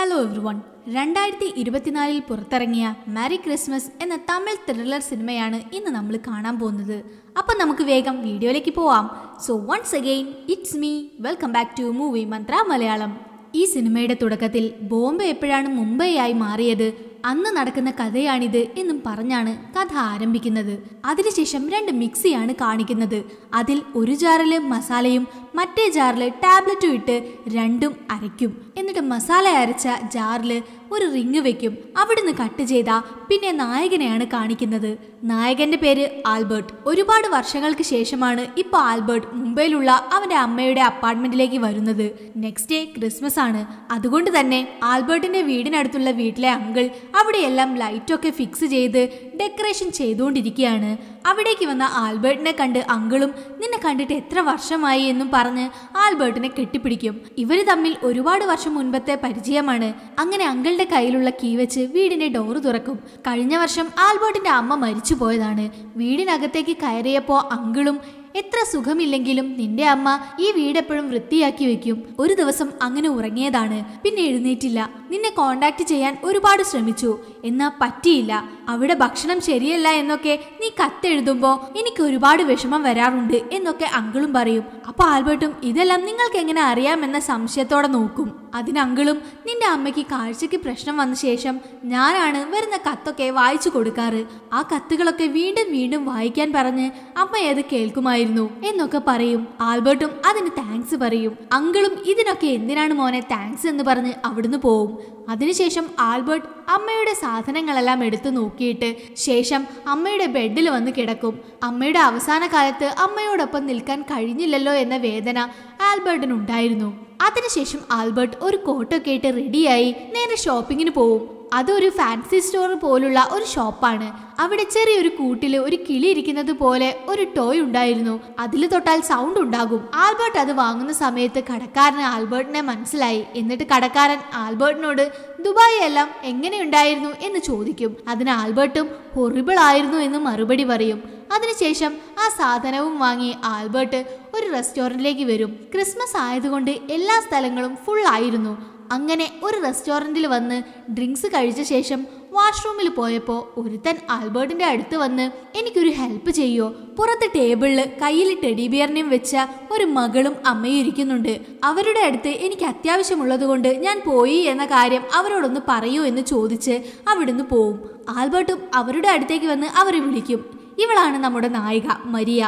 hello every one രണ്ടായിരത്തി ഇരുപത്തിനാലിൽ പുറത്തിറങ്ങിയ മാരി ക്രിസ്മസ് എന്ന തമിഴ് ത്രില്ലർ സിനിമയാണ് ഇന്ന് നമ്മൾ കാണാൻ പോകുന്നത് അപ്പം നമുക്ക് വേഗം വീഡിയോയിലേക്ക് പോവാം so once again it's me welcome back to movie Mantra Malayalam ഈ സിനിമയുടെ തുടക്കത്തിൽ ബോംബെ എപ്പോഴാണ് മുംബൈ ആയി മാറിയത് അന്ന് നടക്കുന്ന കഥയാണിത് എന്നും പറഞ്ഞാണ് കഥ ആരംഭിക്കുന്നത് അതിനുശേഷം രണ്ട് മിക്സിയാണ് കാണിക്കുന്നത് അതിൽ ഒരു ജാറില് മസാലയും മറ്റേ ജാറിൽ ടാബ്ലറ്റും ഇട്ട് രണ്ടും അരയ്ക്കും എന്നിട്ട് മസാല അരച്ച ജാറിൽ ഒരു റിങ് വെക്കും അവിടുന്ന് കട്ട് ചെയ്ത പിന്നെ നായകനെയാണ് കാണിക്കുന്നത് നായകന്റെ പേര് ആൽബർട്ട് ഒരുപാട് വർഷങ്ങൾക്ക് ശേഷമാണ് ഇപ്പോൾ ആൽബർട്ട് മുംബൈയിലുള്ള അവന്റെ അമ്മയുടെ അപ്പാർട്ട്മെന്റിലേക്ക് വരുന്നത് നെക്സ്റ്റ് ഡേ ക്രിസ്മസ് ആണ് അതുകൊണ്ട് തന്നെ ആൽബർട്ടിന്റെ വീടിനടുത്തുള്ള വീട്ടിലെ അങ്കിൾ അവിടെയെല്ലാം ലൈറ്റൊക്കെ ഫിക്സ് ചെയ്ത് ഡെക്കറേഷൻ ചെയ്തുകൊണ്ടിരിക്കുകയാണ് അവിടേക്ക് വന്ന ആൽബർട്ടിനെ കണ്ട് അങ്കിളും നിന്നെ കണ്ടിട്ട് എത്ര വർഷമായി എന്നും പറഞ്ഞ് ആൽബർട്ടിനെ കെട്ടിപ്പിടിക്കും ഇവർ തമ്മിൽ ഒരുപാട് വർഷം മുൻപത്തെ പരിചയമാണ് അങ്ങനെ അങ്കിളുടെ കയ്യിലുള്ള കീ വെച്ച് വീടിന്റെ ഡോറ് തുറക്കും കഴിഞ്ഞ വർഷം ആൽബർട്ടിന്റെ അമ്മ മരിച്ചു പോയതാണ് വീടിനകത്തേക്ക് കയറിയപ്പോൾ അങ്കിളും എത്ര സുഖമില്ലെങ്കിലും നിന്റെ അമ്മ ഈ വീടെപ്പോഴും വൃത്തിയാക്കി വെക്കും ഒരു ദിവസം അങ്ങനെ ഉറങ്ങിയതാണ് പിന്നെ എഴുന്നേറ്റില്ല നിന്നെ കോണ്ടാക്ട് ചെയ്യാൻ ഒരുപാട് ശ്രമിച്ചു എന്നാ പറ്റിയില്ല അവിടെ ഭക്ഷണം ശരിയല്ല എന്നൊക്കെ നീ കത്തെഴുതുമ്പോ എനിക്ക് ഒരുപാട് വിഷമം വരാറുണ്ട് എന്നൊക്കെ അങ്കിളും പറയും അപ്പോൾ ആൽബർട്ടും ഇതെല്ലാം നിങ്ങൾക്ക് എങ്ങനെ അറിയാമെന്ന സംശയത്തോടെ നോക്കും അതിന് അങ്കിളും നിന്റെ അമ്മയ്ക്ക് കാഴ്ചക്ക് പ്രശ്നം വന്ന ശേഷം ഞാനാണ് വരുന്ന കത്തൊക്കെ വായിച്ചു കൊടുക്കാറ് ആ കത്തുകളൊക്കെ വീണ്ടും വീണ്ടും വായിക്കാൻ പറഞ്ഞ് അമ്മ ഏത് കേൾക്കുമായിരുന്നു എന്നൊക്കെ പറയും ആൽബർട്ടും അതിന് താങ്ക്സ് പറയും അങ്കിളും ഇതിനൊക്കെ എന്തിനാണ് മോനെ താങ്ക്സ് എന്ന് പറഞ്ഞ് അവിടുന്ന് പോവും അതിനുശേഷം ആൽബർട്ട് അമ്മയുടെ സാധനങ്ങളെല്ലാം എടുത്തു നോക്കിയിട്ട് ശേഷം അമ്മയുടെ ബെഡിൽ വന്ന് കിടക്കും അമ്മയുടെ അവസാന കാലത്ത് അമ്മയോടൊപ്പം നിൽക്കാൻ കഴിഞ്ഞില്ലല്ലോ എന്ന വേദന ആൽബർട്ടിനുണ്ടായിരുന്നു അതിനുശേഷം ആൽബർട്ട് ഒരു കോട്ടൊക്കെ ആയിട്ട് റെഡിയായി നേരെ ഷോപ്പിങ്ങിന് പോവും അതൊരു ഫാൻസി സ്റ്റോർ പോലുള്ള ഒരു ഷോപ്പാണ് അവിടെ ചെറിയൊരു കൂട്ടിൽ ഒരു കിളി ഇരിക്കുന്നത് പോലെ ഒരു ടോയ് ഉണ്ടായിരുന്നു അതിൽ തൊട്ടാൽ സൗണ്ട് ഉണ്ടാകും ആൽബർട്ട് അത് വാങ്ങുന്ന സമയത്ത് കടക്കാരന് ആൽബർട്ടിനെ മനസ്സിലായി എന്നിട്ട് കടക്കാരൻ ആൽബർട്ടിനോട് ദുബായ് എല്ലാം എങ്ങനെയുണ്ടായിരുന്നു എന്ന് ചോദിക്കും അതിന് ആൽബർട്ടും ഹൊറിബിൾ ആയിരുന്നു എന്ന് മറുപടി പറയും അതിനുശേഷം ആ സാധനവും വാങ്ങി ആൽബർട്ട് ഒരു റെസ്റ്റോറൻറ്റിലേക്ക് വരും ക്രിസ്മസ് ആയതുകൊണ്ട് എല്ലാ സ്ഥലങ്ങളും ഫുൾ ആയിരുന്നു അങ്ങനെ ഒരു റെസ്റ്റോറൻറ്റിൽ വന്ന് ഡ്രിങ്ക്സ് കഴിച്ച ശേഷം വാഷ്റൂമിൽ പോയപ്പോൾ ഒരുത്തൻ ആൽബർട്ടിൻ്റെ അടുത്ത് വന്ന് എനിക്കൊരു ഹെൽപ്പ് ചെയ്യോ പുറത്ത് ടേബിളിൽ കയ്യിൽ ടെഡിബിയറിനെയും വെച്ച ഒരു മകളും അമ്മയും ഇരിക്കുന്നുണ്ട് അവരുടെ അടുത്ത് എനിക്ക് അത്യാവശ്യമുള്ളതുകൊണ്ട് ഞാൻ പോയി എന്ന കാര്യം അവരോടൊന്ന് പറയൂ എന്ന് ചോദിച്ച് അവിടുന്ന് പോവും ആൽബർട്ടും അവരുടെ അടുത്തേക്ക് വന്ന് അവരെ വിളിക്കും ഇവളാണ് നമ്മുടെ നായിക മരിയ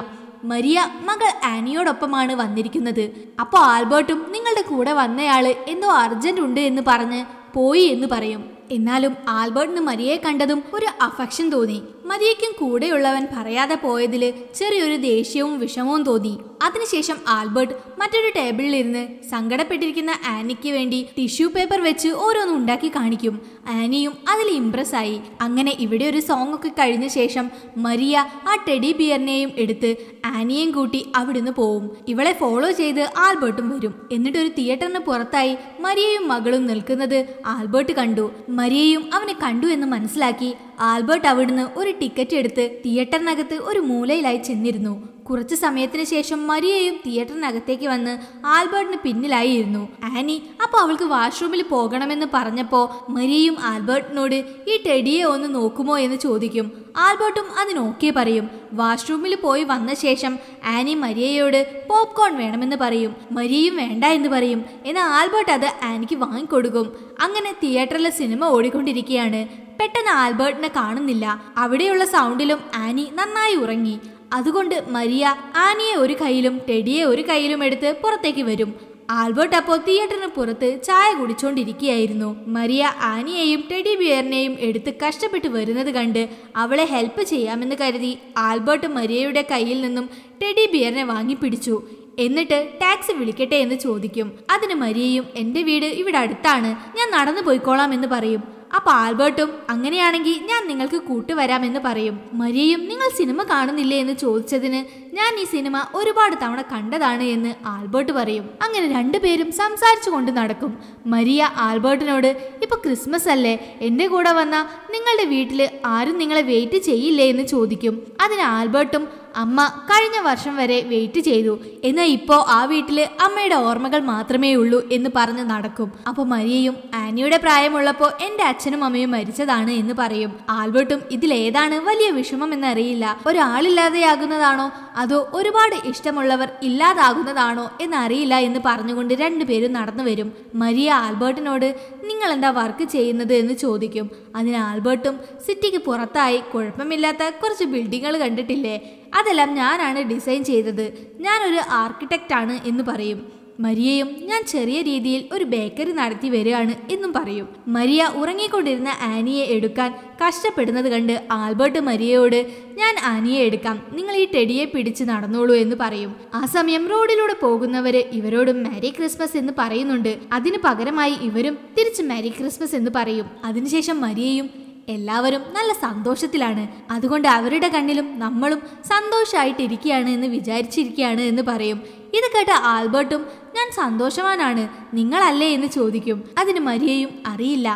മരിയ മകൾ ആനിയോടൊപ്പമാണ് വന്നിരിക്കുന്നത് അപ്പോൾ ആൽബർട്ടും നിങ്ങളുടെ കൂടെ വന്നയാള് എന്തോ അർജന്റ് ഉണ്ട് എന്ന് പറഞ്ഞ് പോയി എന്ന് പറയും എന്നാലും ആൽബർട്ടിന് മരിയയെ കണ്ടതും ഒരു അഫക്ഷൻ തോന്നി മരിയയ്ക്കും കൂടെയുള്ളവൻ പറയാതെ പോയതിൽ ചെറിയൊരു ദേഷ്യവും വിഷമവും തോന്നി അതിനുശേഷം ആൽബർട്ട് മറ്റൊരു ടേബിളിലിരുന്ന് സങ്കടപ്പെട്ടിരിക്കുന്ന ആനിക്ക് വേണ്ടി ടിഷ്യൂ പേപ്പർ വെച്ച് ഓരോന്നും ഉണ്ടാക്കി കാണിക്കും ആനിയും അതിൽ ഇംപ്രസ് ആയി അങ്ങനെ ഇവിടെ ഒരു സോങ് ഒക്കെ കഴിഞ്ഞ ശേഷം മരിയ ആ ടെഡി ബിയറിനെയും എടുത്ത് ആനിയെയും കൂട്ടി അവിടുന്ന് പോവും ഇവളെ ഫോളോ ചെയ്ത് ആൽബർട്ടും വരും എന്നിട്ട് ഒരു തിയേറ്ററിന് പുറത്തായി മരിയയും മകളും നിൽക്കുന്നത് ആൽബർട്ട് കണ്ടു മരിയയും അവനെ കണ്ടു എന്ന് മനസ്സിലാക്കി ആൽബർട്ട് അവിടുന്ന് ഒരു ടിക്കറ്റ് എടുത്ത് തിയേറ്ററിനകത്ത് ഒരു മൂലയിലായി ചെന്നിരുന്നു കുറച്ചു സമയത്തിന് ശേഷം മരിയയും തിയേറ്ററിനകത്തേക്ക് വന്ന് ആൽബർട്ടിന് പിന്നിലായി ഇരുന്നു ആനി അപ്പോൾ അവൾക്ക് വാഷ്റൂമിൽ പോകണമെന്ന് പറഞ്ഞപ്പോൾ മരിയയും ആൽബർട്ടിനോട് ഈ ടെഡിയെ ഒന്ന് നോക്കുമോ എന്ന് ചോദിക്കും ആൽബർട്ടും അതിന് ഓക്കെ പറയും വാഷ്റൂമിൽ പോയി വന്ന ശേഷം ആനി മരിയയോട് പോപ്കോൺ വേണമെന്ന് പറയും മരിയയും വേണ്ട എന്ന് പറയും എന്നാൽ ആൽബർട്ട് അത് ആനിക്ക് വാങ്ങിക്കൊടുക്കും അങ്ങനെ തിയേറ്ററിലെ സിനിമ ഓടിക്കൊണ്ടിരിക്കുകയാണ് പെട്ടെന്ന് ആൽബർട്ടിനെ കാണുന്നില്ല അവിടെയുള്ള സൗണ്ടിലും ആനി നന്നായി ഉറങ്ങി അതുകൊണ്ട് മരിയ ആനിയെ ഒരു കയ്യിലും ടെഡിയെ ഒരു കയ്യിലും എടുത്ത് പുറത്തേക്ക് വരും ആൽബർട്ട് അപ്പോൾ തിയേറ്ററിന് പുറത്ത് ചായ കുടിച്ചുകൊണ്ടിരിക്കുകയായിരുന്നു മരിയ ആനിയെയും ടെഡി ബിയറിനെയും എടുത്ത് കഷ്ടപ്പെട്ട് വരുന്നത് കണ്ട് അവളെ ഹെൽപ്പ് ചെയ്യാമെന്ന് കരുതി ആൽബർട്ട് മരിയയുടെ കയ്യിൽ നിന്നും ടെഡി ബിയറിനെ വാങ്ങിപ്പിടിച്ചു എന്നിട്ട് ടാക്സി വിളിക്കട്ടെ എന്ന് ചോദിക്കും അതിന് മരിയയും എൻ്റെ വീട് ഇവിടെ അടുത്താണ് ഞാൻ നടന്നു പോയിക്കോളാം എന്ന് പറയും അപ്പോൾ ആൽബർട്ടും അങ്ങനെയാണെങ്കിൽ ഞാൻ നിങ്ങൾക്ക് കൂട്ടുവരാമെന്ന് പറയും മരിയയും നിങ്ങൾ സിനിമ കാണുന്നില്ലേ എന്ന് ചോദിച്ചതിന് ഞാൻ ഈ സിനിമ ഒരുപാട് തവണ കണ്ടതാണ് എന്ന് ആൽബർട്ട് പറയും അങ്ങനെ രണ്ടുപേരും സംസാരിച്ചു കൊണ്ട് നടക്കും മരിയ ആൽബർട്ടിനോട് ഇപ്പൊ ക്രിസ്മസ് അല്ലേ എന്റെ കൂടെ വന്ന നിങ്ങളുടെ വീട്ടില് ആരും നിങ്ങളെ വെയിറ്റ് ചെയ്യില്ലേ എന്ന് ചോദിക്കും അതിന് ആൽബർട്ടും അമ്മ കഴിഞ്ഞ വർഷം വരെ വെയിറ്റ് ചെയ്തു എന്നാൽ ഇപ്പോൾ ആ വീട്ടിൽ അമ്മയുടെ ഓർമ്മകൾ മാത്രമേ ഉള്ളൂ എന്ന് പറഞ്ഞ് നടക്കും അപ്പോൾ മരിയയും ആനിയുടെ പ്രായമുള്ളപ്പോൾ എൻ്റെ അച്ഛനും അമ്മയും മരിച്ചതാണ് എന്ന് പറയും ആൽബർട്ടും ഇതിലേതാണ് വലിയ വിഷമം എന്നറിയില്ല ഒരാളില്ലാതെയാകുന്നതാണോ അതോ ഒരുപാട് ഇഷ്ടമുള്ളവർ ഇല്ലാതാകുന്നതാണോ എന്നറിയില്ല എന്ന് പറഞ്ഞുകൊണ്ട് രണ്ടുപേരും നടന്നു വരും മരിയ ആൽബർട്ടിനോട് നിങ്ങൾ എന്താ വർക്ക് ചെയ്യുന്നത് എന്ന് ചോദിക്കും അതിന് ആൽബർട്ടും സിറ്റിക്ക് പുറത്തായി കുഴപ്പമില്ലാത്ത കുറച്ച് ബിൽഡിങ്ങുകൾ കണ്ടിട്ടില്ലേ അതെല്ലാം ഞാനാണ് ഡിസൈൻ ചെയ്തത് ഞാനൊരു ആർക്കിടെക്റ്റാണ് എന്ന് പറയും മരിയയും ഞാൻ ചെറിയ രീതിയിൽ ഒരു ബേക്കറി നടത്തി വരികയാണ് എന്നും പറയും മരിയ ഉറങ്ങിക്കൊണ്ടിരുന്ന ആനിയെ എടുക്കാൻ കഷ്ടപ്പെടുന്നത് കണ്ട് ആൽബർട്ട് മരിയയോട് ഞാൻ ആനിയെ എടുക്കാം നിങ്ങൾ ഈ ടെടിയെ പിടിച്ച് നടന്നോളൂ എന്ന് പറയും ആ സമയം റോഡിലൂടെ പോകുന്നവര് ഇവരോടും മാരി ക്രിസ്മസ് എന്ന് പറയുന്നുണ്ട് അതിനു പകരമായി ഇവരും തിരിച്ച് മാരി ക്രിസ്മസ് എന്ന് പറയും അതിനുശേഷം മരിയയും എല്ലാവരും നല്ല സന്തോഷത്തിലാണ് അതുകൊണ്ട് അവരുടെ കണ്ണിലും നമ്മളും സന്തോഷമായിട്ടിരിക്കുകയാണ് എന്ന് വിചാരിച്ചിരിക്കുകയാണ് എന്ന് പറയും ഇത് കേട്ട ആൽബർട്ടും ഞാൻ സന്തോഷവാനാണ് നിങ്ങളല്ലേ എന്ന് ചോദിക്കും അതിന് മരിയയും അറിയില്ല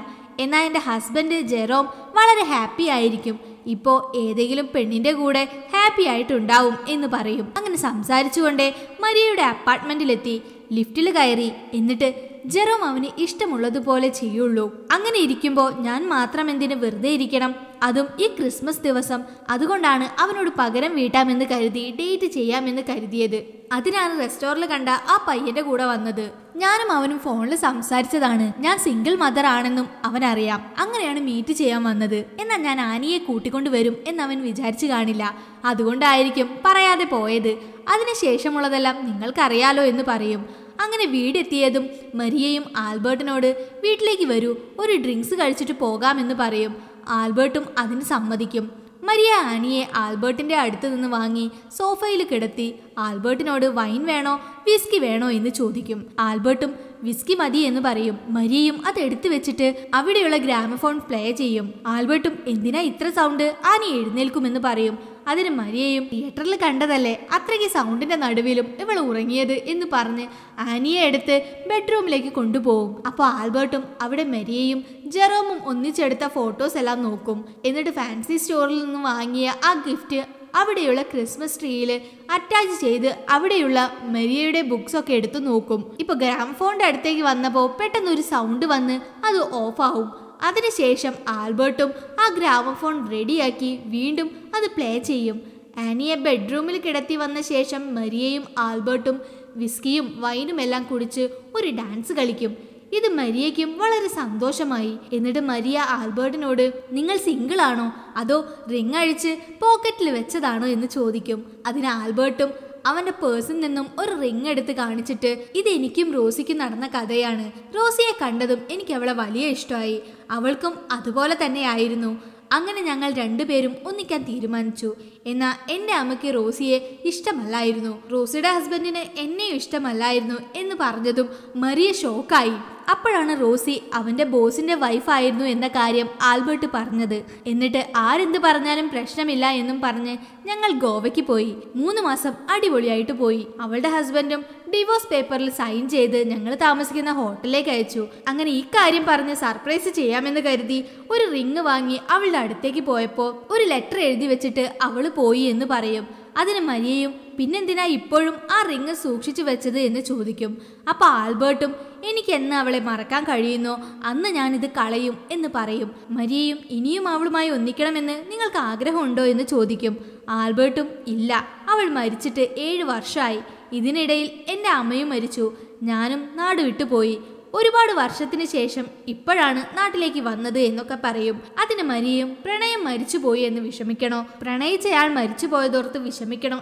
എന്നാൽ എൻ്റെ ഹസ്ബൻഡ് ജെറോം വളരെ ഹാപ്പി ആയിരിക്കും ഇപ്പോൾ ഏതെങ്കിലും പെണ്ണിൻ്റെ കൂടെ ഹാപ്പി ആയിട്ടുണ്ടാവും എന്ന് പറയും അങ്ങനെ സംസാരിച്ചുകൊണ്ട് മരിയയുടെ അപ്പാർട്ട്മെൻറ്റിലെത്തി ലിഫ്റ്റിൽ കയറി എന്നിട്ട് ജെറോം അവന് ഇഷ്ടമുള്ളതുപോലെ ചെയ്യുള്ളൂ അങ്ങനെ ഇരിക്കുമ്പോൾ ഞാൻ മാത്രം എന്തിന് വെറുതെ ഇരിക്കണം അതും ഈ ക്രിസ്മസ് ദിവസം അതുകൊണ്ടാണ് അവനോട് പകരം വീട്ടാമെന്ന് കരുതി ഡേറ്റ് ചെയ്യാമെന്ന് കരുതിയത് അതിനാണ് റെസ്റ്റോറൻറ്റിൽ കണ്ട ആ പയ്യന്റെ കൂടെ വന്നത് ഞാനും അവനും ഫോണിൽ സംസാരിച്ചതാണ് ഞാൻ സിംഗിൾ മദർ ആണെന്നും അവനറിയാം അങ്ങനെയാണ് മീറ്റ് ചെയ്യാൻ വന്നത് എന്നാൽ ഞാൻ ആനിയെ കൂട്ടിക്കൊണ്ട് വരും അവൻ വിചാരിച്ചു കാണില്ല അതുകൊണ്ടായിരിക്കും പറയാതെ പോയത് അതിനുശേഷമുള്ളതെല്ലാം നിങ്ങൾക്കറിയാലോ എന്ന് പറയും അങ്ങനെ വീടെത്തിയതും മരിയയും ആൽബർട്ടിനോട് വീട്ടിലേക്ക് വരൂ ഒരു ഡ്രിങ്ക്സ് കഴിച്ചിട്ട് പോകാമെന്ന് പറയും ആൽബർട്ടും അതിന് സമ്മതിക്കും മരിയ ആനിയെ ആൽബർട്ടിൻ്റെ അടുത്ത് നിന്ന് വാങ്ങി സോഫയിൽ കിടത്തി ആൽബർട്ടിനോട് വൈൻ വേണോ വിസ്കി വേണോ എന്ന് ചോദിക്കും ആൽബർട്ടും വിസ്കി മതി എന്ന് പറയും മരിയയും അത് എടുത്തു വെച്ചിട്ട് അവിടെയുള്ള ഗ്രാമഫോൺ പ്ലേ ചെയ്യും ആൽബർട്ടും എന്തിനാ ഇത്ര സൗണ്ട് ആനി എഴുന്നേൽക്കുമെന്ന് പറയും അതിന് മരിയയും തിയേറ്ററിൽ കണ്ടതല്ലേ അത്രയ്ക്ക് സൗണ്ടിന്റെ നടുവിലും ഇവൾ ഉറങ്ങിയത് എന്ന് പറഞ്ഞ് ആനിയെ എടുത്ത് ബെഡ്റൂമിലേക്ക് കൊണ്ടുപോകും അപ്പോൾ ആൽബർട്ടും അവിടെ മരിയയും ജെറോമും ഒന്നിച്ചെടുത്ത ഫോട്ടോസ് എല്ലാം നോക്കും എന്നിട്ട് ഫാൻസി സ്റ്റോറിൽ നിന്ന് വാങ്ങിയ ആ ഗിഫ്റ്റ് അവിടെയുള്ള ക്രിസ്മസ് ട്രീയിൽ അറ്റാച്ച് ചെയ്ത് അവിടെയുള്ള മരിയയുടെ ബുക്സ് ഒക്കെ എടുത്തു നോക്കും ഇപ്പോൾ ഗ്രാംഫോണിൻ്റെ അടുത്തേക്ക് വന്നപ്പോൾ പെട്ടെന്നൊരു സൗണ്ട് വന്ന് അത് ഓഫാവും അതിനുശേഷം ആൽബർട്ടും ആ ഗ്രാമഫോൺ റെഡിയാക്കി വീണ്ടും അത് പ്ലേ ചെയ്യും ആനിയെ ബെഡ്റൂമിൽ കിടത്തി വന്ന ശേഷം മരിയയും ആൽബർട്ടും വിസ്കിയും വൈനുമെല്ലാം കുടിച്ച് ഒരു ഡാൻസ് കളിക്കും ഇത് മരിയയ്ക്കും വളരെ സന്തോഷമായി എന്നിട്ട് മരിയ ആൽബർട്ടിനോട് നിങ്ങൾ സിംഗിളാണോ അതോ റിങ് അഴിച്ച് പോക്കറ്റിൽ വെച്ചതാണോ എന്ന് ചോദിക്കും അതിന് ആൽബർട്ടും അവന്റെ പേഴ്സിൽ നിന്നും ഒരു റിങ് എടുത്ത് കാണിച്ചിട്ട് ഇത് എനിക്കും റോസിക്കും നടന്ന കഥയാണ് റോസിയെ കണ്ടതും എനിക്ക് അവളെ വലിയ ഇഷ്ടമായി അവൾക്കും അതുപോലെ തന്നെയായിരുന്നു അങ്ങനെ ഞങ്ങൾ രണ്ടുപേരും ഒന്നിക്കാൻ തീരുമാനിച്ചു എന്നാൽ എൻ്റെ അമ്മയ്ക്ക് റോസിയെ ഇഷ്ടമല്ലായിരുന്നു റോസിയുടെ ഹസ്ബൻഡിന് എന്നെയും ഇഷ്ടമല്ലായിരുന്നു എന്ന് പറഞ്ഞതും മരിയ ഷോക്കായി അപ്പോഴാണ് റോസി അവൻ്റെ ബോസിൻ്റെ വൈഫായിരുന്നു എന്ന കാര്യം ആൽബർട്ട് പറഞ്ഞത് എന്നിട്ട് ആരെന്ത് പറഞ്ഞാലും പ്രശ്നമില്ല എന്നും പറഞ്ഞ് ഞങ്ങൾ ഗോവയ്ക്ക് പോയി മൂന്ന് മാസം അടിപൊളിയായിട്ട് പോയി അവളുടെ ഹസ്ബൻഡും ഡിവോഴ്സ് പേപ്പറിൽ സൈൻ ചെയ്ത് ഞങ്ങൾ താമസിക്കുന്ന ഹോട്ടലിലേക്ക് അയച്ചു അങ്ങനെ ഈ കാര്യം പറഞ്ഞ് സർപ്രൈസ് ചെയ്യാമെന്ന് കരുതി ഒരു റിങ് വാങ്ങി അവളുടെ അടുത്തേക്ക് പോയപ്പോൾ ഒരു ലെറ്റർ എഴുതി വെച്ചിട്ട് അവൾ പോയി എന്ന് പറയും അതിന് മരിയയും പിന്നെന്തിനാ ഇപ്പോഴും ആ റിങ് സൂക്ഷിച്ചു വെച്ചത് എന്ന് ചോദിക്കും അപ്പോൾ ആൽബർട്ടും എനിക്ക് എന്ന് അവളെ മറക്കാൻ കഴിയുന്നോ അന്ന് ഞാനിത് കളയും എന്ന് പറയും മരിയയും ഇനിയും അവളുമായി ഒന്നിക്കണമെന്ന് നിങ്ങൾക്ക് ആഗ്രഹമുണ്ടോ എന്ന് ചോദിക്കും ആൽബർട്ടും ഇല്ല അവൾ മരിച്ചിട്ട് ഏഴ് വർഷമായി ഇതിനിടയിൽ എൻ്റെ അമ്മയും മരിച്ചു ഞാനും നാട് വിട്ടുപോയി ഒരുപാട് വർഷത്തിന് ശേഷം ഇപ്പോഴാണ് നാട്ടിലേക്ക് വന്നത് എന്നൊക്കെ പറയും അതിന് മരിയും പ്രണയം മരിച്ചുപോയി എന്ന് വിഷമിക്കണോ പ്രണയിച്ചയാൾ മരിച്ചു പോയതോർത്ത് വിഷമിക്കണോ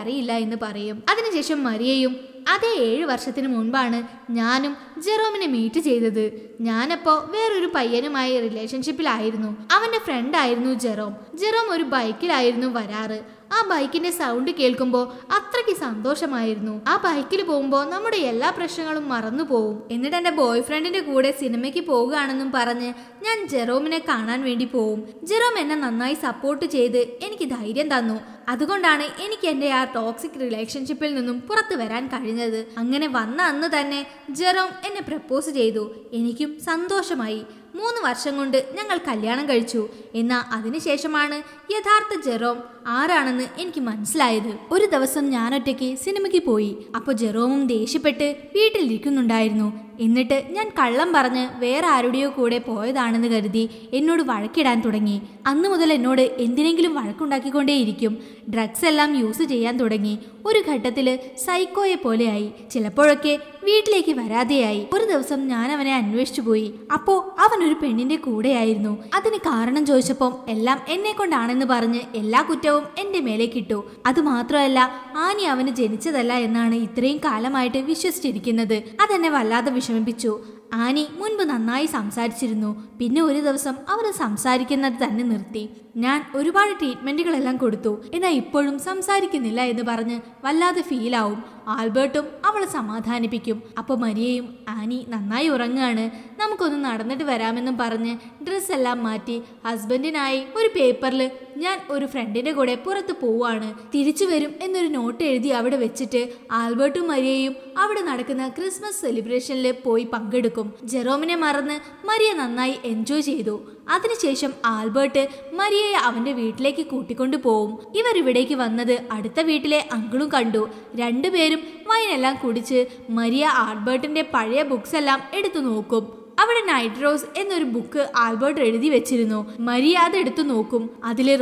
അറിയില്ല എന്ന് പറയും അതിനുശേഷം മരിയയും അതേ ഏഴു വർഷത്തിന് മുൻപാണ് ഞാനും ജെറോമിനെ മീറ്റ് ചെയ്തത് ഞാനപ്പോ വേറൊരു പയ്യനുമായി റിലേഷൻഷിപ്പിലായിരുന്നു അവന്റെ ഫ്രണ്ടായിരുന്നു ജെറോം ജെറോം ഒരു ബൈക്കിലായിരുന്നു വരാറ് ആ ബൈക്കിന്റെ സൗണ്ട് കേൾക്കുമ്പോൾ അത്രയ്ക്ക് സന്തോഷമായിരുന്നു ആ ബൈക്കിൽ പോകുമ്പോൾ നമ്മുടെ എല്ലാ പ്രശ്നങ്ങളും മറന്നു പോകും എന്നിട്ട് എന്റെ ബോയ് ഫ്രണ്ടിന്റെ കൂടെ സിനിമയ്ക്ക് പോവുകയാണെന്നും പറഞ്ഞ് ഞാൻ ജെറോമിനെ കാണാൻ വേണ്ടി പോവും ജെറോം എന്നെ നന്നായി സപ്പോർട്ട് ചെയ്ത് എനിക്ക് ധൈര്യം തന്നു അതുകൊണ്ടാണ് എനിക്ക് എന്റെ ആ ടോക്സിക് റിലേഷൻഷിപ്പിൽ നിന്നും പുറത്തു വരാൻ കഴിഞ്ഞത് അങ്ങനെ വന്ന അന്ന് തന്നെ ജെറോം എന്നെ പ്രപ്പോസ് ചെയ്തു എനിക്കും സന്തോഷമായി മൂന്ന് വർഷം കൊണ്ട് ഞങ്ങൾ കല്യാണം കഴിച്ചു എന്നാൽ അതിനുശേഷമാണ് യഥാർത്ഥ ജെറോം ആരാണെന്ന് എനിക്ക് മനസ്സിലായത് ഒരു ദിവസം ഞാനൊറ്റയ്ക്ക് സിനിമയ്ക്ക് പോയി അപ്പോൾ ജെറോമും ദേഷ്യപ്പെട്ട് വീട്ടിലിരിക്കുന്നുണ്ടായിരുന്നു എന്നിട്ട് ഞാൻ കള്ളം പറഞ്ഞ് വേറെ ആരുടെയോ കൂടെ പോയതാണെന്ന് കരുതി എന്നോട് വഴക്കിടാൻ തുടങ്ങി അന്ന് മുതൽ എന്നോട് എന്തിനെങ്കിലും വഴക്കുണ്ടാക്കിക്കൊണ്ടേയിരിക്കും ഡ്രഗ്സ് എല്ലാം യൂസ് ചെയ്യാൻ തുടങ്ങി ഒരു ഘട്ടത്തിൽ സൈക്കോയെ പോലെയായി ചിലപ്പോഴൊക്കെ വീട്ടിലേക്ക് വരാതെയായി ഒരു ദിവസം ഞാൻ അവനെ അന്വേഷിച്ചു പോയി അപ്പോ അവൻ ഒരു പെണ്ണിന്റെ കൂടെയായിരുന്നു അതിന് കാരണം ചോദിച്ചപ്പം എല്ലാം എന്നെ കൊണ്ടാണെന്ന് പറഞ്ഞ് എല്ലാ കുറ്റവും ഭാരവും എന്റെ മേലെ കിട്ടൂ അതുമാത്രമല്ല ആനി അവന് ജനിച്ചതല്ല എന്നാണ് ഇത്രയും കാലമായിട്ട് വിശ്വസിച്ചിരിക്കുന്നത് അതെന്നെ വല്ലാതെ വിഷമിപ്പിച്ചു ആനി മുൻപ് നന്നായി സംസാരിച്ചിരുന്നു പിന്നെ ഒരു ദിവസം അവർ സംസാരിക്കുന്നത് തന്നെ നിർത്തി ഞാൻ ഒരുപാട് ട്രീറ്റ്മെൻറ്റുകളെല്ലാം കൊടുത്തു എന്നാൽ ഇപ്പോഴും സംസാരിക്കുന്നില്ല എന്ന് പറഞ്ഞ് വല്ലാതെ ഫീലാവും ആൽബർട്ടും അവളെ സമാധാനിപ്പിക്കും അപ്പോൾ മരിയയും ആനി നന്നായി ഉറങ്ങുകയാണ് നമുക്കൊന്ന് നടന്നിട്ട് വരാമെന്നും പറഞ്ഞ് ഡ്രസ്സെല്ലാം മാറ്റി ഹസ്ബൻഡിനായി ഒരു പേപ്പറിൽ ഞാൻ ഒരു ഫ്രണ്ടിൻ്റെ കൂടെ പുറത്ത് പോവാണ് തിരിച്ചു വരും എന്നൊരു നോട്ട് എഴുതി അവിടെ വെച്ചിട്ട് ആൽബർട്ടും മരിയയും അവിടെ നടക്കുന്ന ക്രിസ്മസ് സെലിബ്രേഷനിൽ പോയി പങ്കെടുക്കും ജെറോമിനെ മറന്ന് മരിയ നന്നായി എൻജോയ് ചെയ്തു അതിനുശേഷം ആൽബർട്ട് മരിയെ സൂര്യയെ അവന്റെ വീട്ടിലേക്ക് കൂട്ടിക്കൊണ്ടു പോവും ഇവർ ഇവിടേക്ക് വന്നത് അടുത്ത വീട്ടിലെ അങ്കിളും കണ്ടു രണ്ടുപേരും വൈനെല്ലാം കുടിച്ച് മരിയ ആൽബർട്ടിന്റെ പഴയ ബുക്സ് എല്ലാം എടുത്തു നോക്കും അവിടെ നൈറ്റ് റോസ് എന്നൊരു ബുക്ക് ആൽബർട്ട് എഴുതി വെച്ചിരുന്നു മരിയ അത് എടുത്തു നോക്കും അതിലെ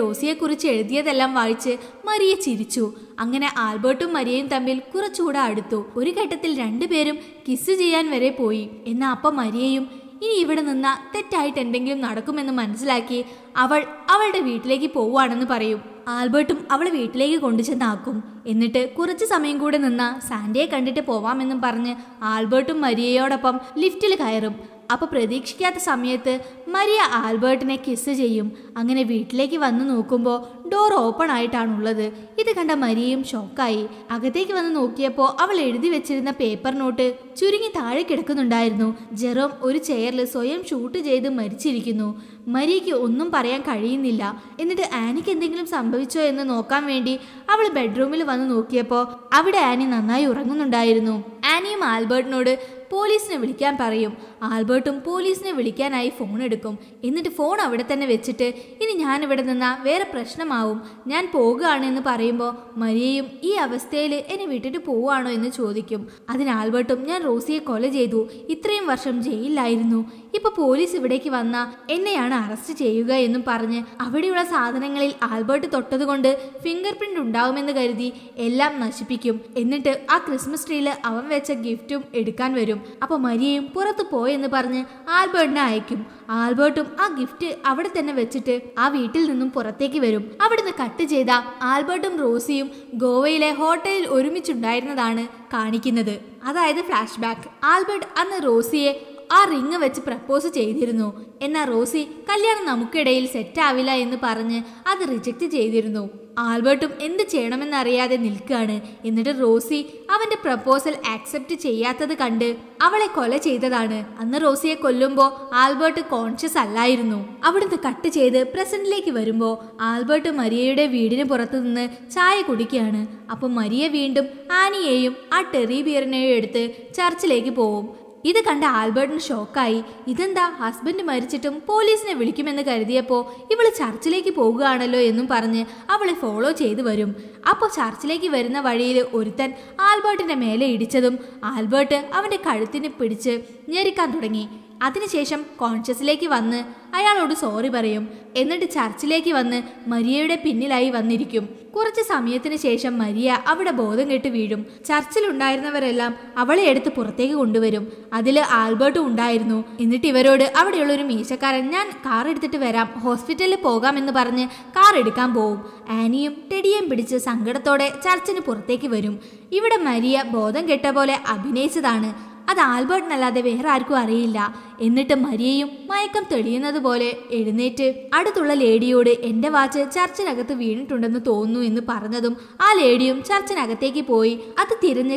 കുറിച്ച് എഴുതിയതെല്ലാം വായിച്ച് മരിയ ചിരിച്ചു അങ്ങനെ ആൽബർട്ടും മരിയയും തമ്മിൽ കുറച്ചുകൂടെ അടുത്തു ഒരു ഘട്ടത്തിൽ രണ്ടുപേരും കിസ് ചെയ്യാൻ വരെ പോയി എന്നാ അപ്പം മരിയയും ഇനി ഇവിടെ നിന്ന് തെറ്റായിട്ട് എന്തെങ്കിലും നടക്കുമെന്ന് മനസ്സിലാക്കി അവൾ അവളുടെ വീട്ടിലേക്ക് പോവുകയാണെന്ന് പറയും ആൽബർട്ടും അവളെ വീട്ടിലേക്ക് കൊണ്ടുചെന്നാക്കും എന്നിട്ട് കുറച്ച് സമയം കൂടെ നിന്ന സാൻഡിയെ കണ്ടിട്ട് പോവാമെന്നും പറഞ്ഞ് ആൽബർട്ടും മരിയയോടൊപ്പം ലിഫ്റ്റിൽ കയറും അപ്പോൾ പ്രതീക്ഷിക്കാത്ത സമയത്ത് മരിയ ആൽബർട്ടിനെ കിസ് ചെയ്യും അങ്ങനെ വീട്ടിലേക്ക് വന്ന് നോക്കുമ്പോൾ ഡോർ ഓപ്പൺ ആയിട്ടാണുള്ളത് ഇത് കണ്ട മരിയയും ഷോക്കായി അകത്തേക്ക് വന്ന് നോക്കിയപ്പോൾ അവൾ എഴുതി വെച്ചിരുന്ന പേപ്പർ നോട്ട് ചുരുങ്ങി താഴെ കിടക്കുന്നുണ്ടായിരുന്നു ജെറോം ഒരു ചെയറിൽ സ്വയം ഷൂട്ട് ചെയ്ത് മരിച്ചിരിക്കുന്നു മരിയയ്ക്ക് ഒന്നും പറയാൻ കഴിയുന്നില്ല എന്നിട്ട് ആനിക്ക് എന്തെങ്കിലും സംഭവിച്ചോ എന്ന് നോക്കാൻ വേണ്ടി അവൾ ബെഡ്റൂമിൽ വന്ന് നോക്കിയപ്പോൾ അവിടെ ആനി നന്നായി ഉറങ്ങുന്നുണ്ടായിരുന്നു ആനിയും ആൽബർട്ടിനോട് പോലീസിനെ വിളിക്കാൻ പറയും ആൽബർട്ടും പോലീസിനെ വിളിക്കാനായി ഫോൺ എടുക്കും എന്നിട്ട് ഫോൺ അവിടെ തന്നെ വെച്ചിട്ട് ഇനി ഞാൻ ഇവിടെ നിന്നാ വേറെ പ്രശ്നമാവും ഞാൻ പോകുകയാണ് എന്ന് പറയുമ്പോൾ മരിയയും ഈ അവസ്ഥയിൽ എന്നെ വിട്ടിട്ട് പോവുകയാണോ എന്ന് ചോദിക്കും അതിന് ആൽബർട്ടും ഞാൻ റോസിയെ കൊല ചെയ്തു ഇത്രയും വർഷം ജയിലിലായിരുന്നു ഇപ്പൊ പോലീസ് ഇവിടേക്ക് വന്ന എന്നെയാണ് അറസ്റ്റ് ചെയ്യുക എന്നും പറഞ്ഞ് അവിടെയുള്ള സാധനങ്ങളിൽ ആൽബർട്ട് തൊട്ടതുകൊണ്ട് ഫിംഗർ പ്രിന്റ് ഉണ്ടാവുമെന്ന് കരുതി എല്ലാം നശിപ്പിക്കും എന്നിട്ട് ആ ക്രിസ്മസ് ട്രീയിൽ അവൻ വെച്ച ഗിഫ്റ്റും എടുക്കാൻ വരും വരും അപ്പോൾ മരിയയും പുറത്തു പോയെന്ന് പറഞ്ഞ് ആൽബർട്ടിനെ അയക്കും ആൽബർട്ടും ആ ഗിഫ്റ്റ് അവിടെ തന്നെ വെച്ചിട്ട് ആ വീട്ടിൽ നിന്നും പുറത്തേക്ക് വരും അവിടുന്ന് കട്ട് ചെയ്ത ആൽബർട്ടും റോസിയും ഗോവയിലെ ഹോട്ടലിൽ ഒരുമിച്ചുണ്ടായിരുന്നതാണ് കാണിക്കുന്നത് അതായത് ഫ്ലാഷ് ബാക്ക് ആൽബർട്ട് അന്ന് റോസിയെ ആ റിങ് വെച്ച് പ്രപ്പോസ് ചെയ്തിരുന്നു എന്നാൽ റോസി കല്യാണം നമുക്കിടയിൽ സെറ്റാവില്ല എന്ന് പറഞ്ഞ് അത് റിജക്റ്റ് ചെയ്തിരുന്നു ആൽബർട്ടും എന്ത് ചെയ്യണമെന്നറിയാതെ നിൽക്കുകയാണ് എന്നിട്ട് റോസി അവൻ്റെ പ്രപ്പോസൽ ആക്സെപ്റ്റ് ചെയ്യാത്തത് കണ്ട് അവളെ കൊല ചെയ്തതാണ് അന്ന് റോസിയെ കൊല്ലുമ്പോൾ ആൽബർട്ട് കോൺഷ്യസ് അല്ലായിരുന്നു അവിടുന്ന് കട്ട് ചെയ്ത് പ്രസന്റിലേക്ക് വരുമ്പോൾ ആൽബർട്ട് മരിയയുടെ വീടിന് പുറത്തു നിന്ന് ചായ കുടിക്കുകയാണ് അപ്പം മരിയ വീണ്ടും ആനിയെയും ആ ടെറി ബിയറിനെയും എടുത്ത് ചർച്ചിലേക്ക് പോവും ഇത് കണ്ട ആൽബർട്ടിന് ഷോക്കായി ഇതെന്താ ഹസ്ബൻഡ് മരിച്ചിട്ടും പോലീസിനെ വിളിക്കുമെന്ന് കരുതിയപ്പോൾ ഇവൾ ചർച്ചിലേക്ക് പോകുകയാണല്ലോ എന്നും പറഞ്ഞ് അവളെ ഫോളോ ചെയ്തു വരും അപ്പോൾ ചർച്ചിലേക്ക് വരുന്ന വഴിയിൽ ഒരുത്തൻ ആൽബർട്ടിൻ്റെ മേലെ ഇടിച്ചതും ആൽബർട്ട് അവൻ്റെ കഴുത്തിന് പിടിച്ച് ഞെരിക്കാൻ തുടങ്ങി അതിനുശേഷം കോൺഷ്യസിലേക്ക് വന്ന് അയാളോട് സോറി പറയും എന്നിട്ട് ചർച്ചിലേക്ക് വന്ന് മരിയയുടെ പിന്നിലായി വന്നിരിക്കും കുറച്ച് സമയത്തിന് ശേഷം മരിയ അവിടെ ബോധം കെട്ട് വീഴും ചർച്ചിലുണ്ടായിരുന്നവരെല്ലാം അവളെ എടുത്ത് പുറത്തേക്ക് കൊണ്ടുവരും അതിൽ ആൽബർട്ടും ഉണ്ടായിരുന്നു എന്നിട്ട് ഇവരോട് അവിടെയുള്ള ഒരു മീശക്കാരൻ ഞാൻ കാർ എടുത്തിട്ട് വരാം ഹോസ്പിറ്റലിൽ പോകാമെന്ന് പറഞ്ഞ് കാർ എടുക്കാൻ പോവും ആനിയും ടെഡിയും പിടിച്ച് സങ്കടത്തോടെ ചർച്ചിന് പുറത്തേക്ക് വരും ഇവിടെ മരിയ ബോധം കെട്ട പോലെ അഭിനയിച്ചതാണ് അത് ആൽബർട്ടിനല്ലാതെ വേറെ ആർക്കും അറിയില്ല എന്നിട്ട് മരിയയും മയക്കം തെളിയുന്നത് പോലെ എഴുന്നേറ്റ് അടുത്തുള്ള ലേഡിയോട് എൻ്റെ വാച്ച് ചർച്ചിനകത്ത് വീണിട്ടുണ്ടെന്ന് തോന്നുന്നു എന്ന് പറഞ്ഞതും ആ ലേഡിയും ചർച്ചിനകത്തേക്ക് പോയി അത് തിരിഞ്ഞ്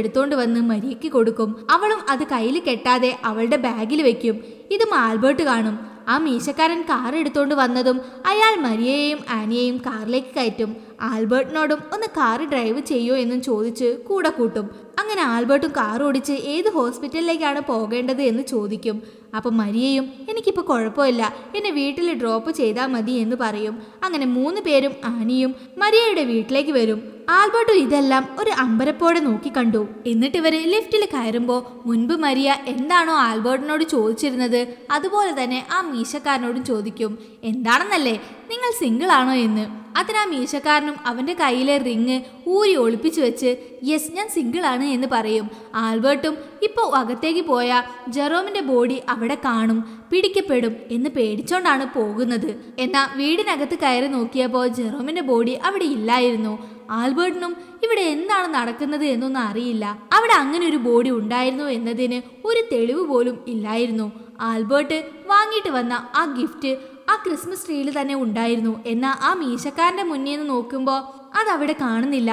എടുത്തോണ്ട് വന്ന് മരിയയ്ക്ക് കൊടുക്കും അവളും അത് കയ്യിൽ കെട്ടാതെ അവളുടെ ബാഗിൽ വെക്കും ഇതും ആൽബർട്ട് കാണും ആ മീശക്കാരൻ കാർ എടുത്തുകൊണ്ട് വന്നതും അയാൾ മരിയയെയും ആനിയെയും കാറിലേക്ക് കയറ്റും ആൽബർട്ടിനോടും ഒന്ന് കാർ ഡ്രൈവ് ചെയ്യോ എന്നും ചോദിച്ച് കൂടെ കൂട്ടും അങ്ങനെ ആൽബർട്ടും കാർ ഓടിച്ച് ഏത് ഹോസ്പിറ്റലിലേക്കാണ് പോകേണ്ടത് എന്ന് ചോദിക്കും അപ്പം മരിയയും എനിക്കിപ്പോൾ കുഴപ്പമില്ല എന്നെ വീട്ടിൽ ഡ്രോപ്പ് ചെയ്താൽ മതി എന്ന് പറയും അങ്ങനെ മൂന്ന് പേരും ആനിയും മരിയയുടെ വീട്ടിലേക്ക് വരും ആൽബർട്ടും ഇതെല്ലാം ഒരു അമ്പരപ്പോടെ നോക്കിക്കണ്ടു എന്നിട്ട് ഇവര് ലിഫ്റ്റിൽ കയറുമ്പോൾ മുൻപ് മരിയ എന്താണോ ആൽബർട്ടിനോട് ചോദിച്ചിരുന്നത് അതുപോലെ തന്നെ ആ മീശക്കാരനോടും ചോദിക്കും എന്താണെന്നല്ലേ നിങ്ങൾ സിംഗിൾ ആണോ എന്ന് അതിന് ആ മീശക്കാരനും അവന്റെ കയ്യിലെ റിങ് ഊരി ഒളിപ്പിച്ചു വെച്ച് യെസ് ഞാൻ സിംഗിൾ ആണ് എന്ന് പറയും ആൽബർട്ടും ഇപ്പോൾ അകത്തേക്ക് പോയ ജെറോമിന്റെ ബോഡി അവിടെ കാണും പിടിക്കപ്പെടും എന്ന് പേടിച്ചോണ്ടാണ് പോകുന്നത് എന്നാ വീടിനകത്ത് കയറി നോക്കിയപ്പോൾ ജെറോമിന്റെ ബോഡി അവിടെ ഇല്ലായിരുന്നു ആൽബർട്ടിനും ഇവിടെ എന്താണ് നടക്കുന്നത് എന്നൊന്നും അറിയില്ല അവിടെ അങ്ങനെ ഒരു ബോഡി ഉണ്ടായിരുന്നു എന്നതിന് ഒരു തെളിവ് പോലും ഇല്ലായിരുന്നു ആൽബർട്ട് വാങ്ങിയിട്ട് വന്ന ആ ഗിഫ്റ്റ് ആ ക്രിസ്മസ് ട്രീയിൽ തന്നെ ഉണ്ടായിരുന്നു എന്നാൽ ആ മീശക്കാരന്റെ മുന്നിൽ നിന്ന് നോക്കുമ്പോൾ അതവിടെ കാണുന്നില്ല